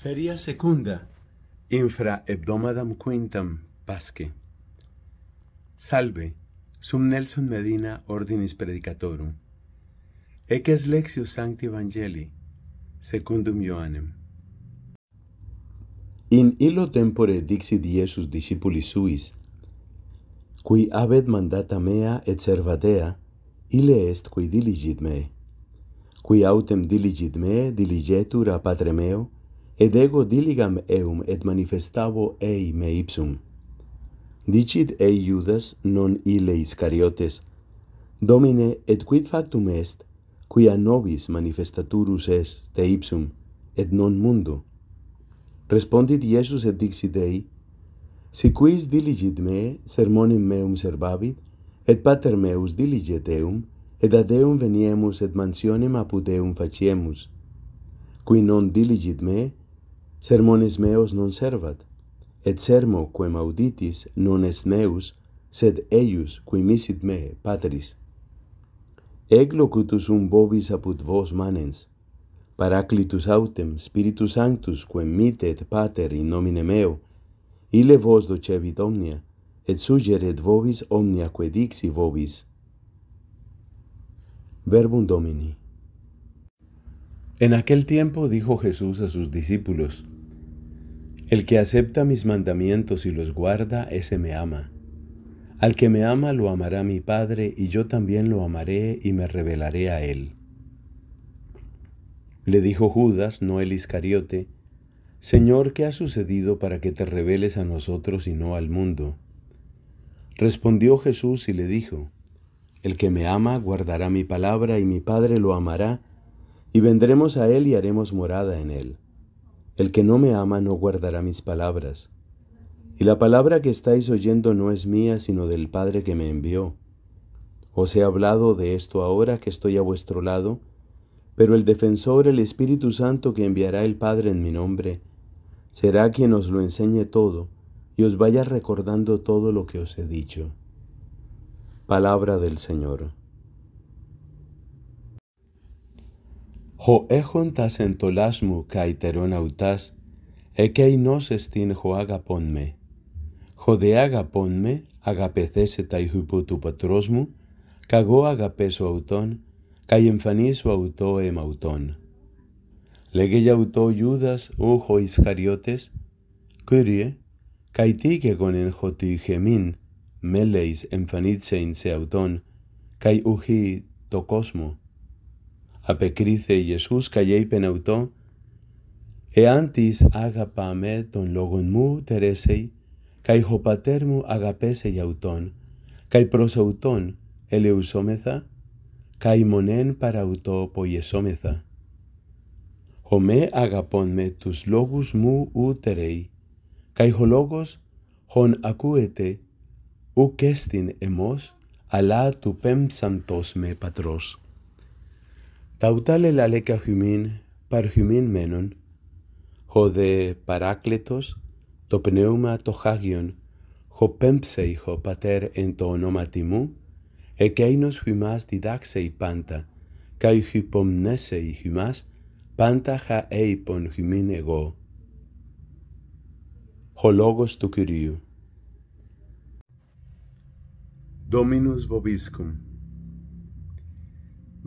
Feria secunda, infra hebdomadam quintam, pasque. Salve, sum Nelson Medina ordinis predicatorum. Eces lexio sancti evangelii, secundum Ioannem. In illo tempore dixit Iesus discipulis suis, cui abet mandata mea et servatea, ile est cui diligit me. cui autem diligit me, diligetur a patre meo, et ego diligam eum et manifestavo ei me ipsum. Dicit ei Judas non ile Iscariotes, Domine, et quid factum est, quia nobis manifestaturus est te ipsum, et non mundo? Respondit Iesus et dixit ei, Si quis diligit me, sermonem meum servavit, et pater meus diligit eum, et ad eum veniemus et mansionem apud eum faciemus. Qui non diligit me, sermones meos non servat, et sermo quem auditis non est meus, sed eius qui misit me, patris. Eg locutus un bovis apud vos manens, paraclitus autem, spiritus sanctus quem mite et pater in nomine meo, ile vos docebit omnia, et sugeret vobis omnia quae dixi vobis. Verbum Domini En aquel tiempo dijo Jesús a sus discípulos, El que acepta mis mandamientos y los guarda, ese me ama. Al que me ama lo amará mi Padre, y yo también lo amaré y me revelaré a él. Le dijo Judas, no el Iscariote, Señor, ¿qué ha sucedido para que te reveles a nosotros y no al mundo? Respondió Jesús y le dijo, El que me ama guardará mi palabra y mi Padre lo amará, y vendremos a Él y haremos morada en Él. El que no me ama no guardará mis palabras. Y la palabra que estáis oyendo no es mía, sino del Padre que me envió. Os he hablado de esto ahora que estoy a vuestro lado, pero el defensor, el Espíritu Santo que enviará el Padre en mi nombre, será quien os lo enseñe todo y os vaya recordando todo lo que os he dicho. Palabra del Señor. ο έχοντας εν το μου καητερόν αυτάς εκείνος εστίν χω αγαπών με. Χω δε αγαπών με, αγαπεθέσε τα ηχουπού του πατρός μου, καγώ αγαπέσω αυτόν, καί εμφανίσω αυτό εμ αυτόν. Λέγε για αυτό Ιούδας ούχο Ισχαριώτες, Κύριε, καί τι και γον εν χω με μέλεης σε αυτόν, καί ουχή το κόσμο. Απεκρίθε Ιησούς καΐ πενευτό, εάν «Εάντις άγαπαμε τον λόγον μου τερέσεϊ, καί ο πατέρ μου αγαπέσε για ουτών, καί προς ουτών ελεουσόμεθα, καί μονέν ουτο ποιεσόμεθα. Ο με αγαπών με τους λόγους μου ούτερεϊ, καί ο λόγος χον ακουετε ου κεστιν εμός, αλλά του πέμψαντος με πατρός. tautale la leca humin par humin menon ho de paracletos, to pneuma to hagion ho pempsei ho pater en to onomati mu e keinos humas didaxei panta kai hypomnesei humas panta ha eipon humin ego ho logos tu kyriu Dominus vobiscum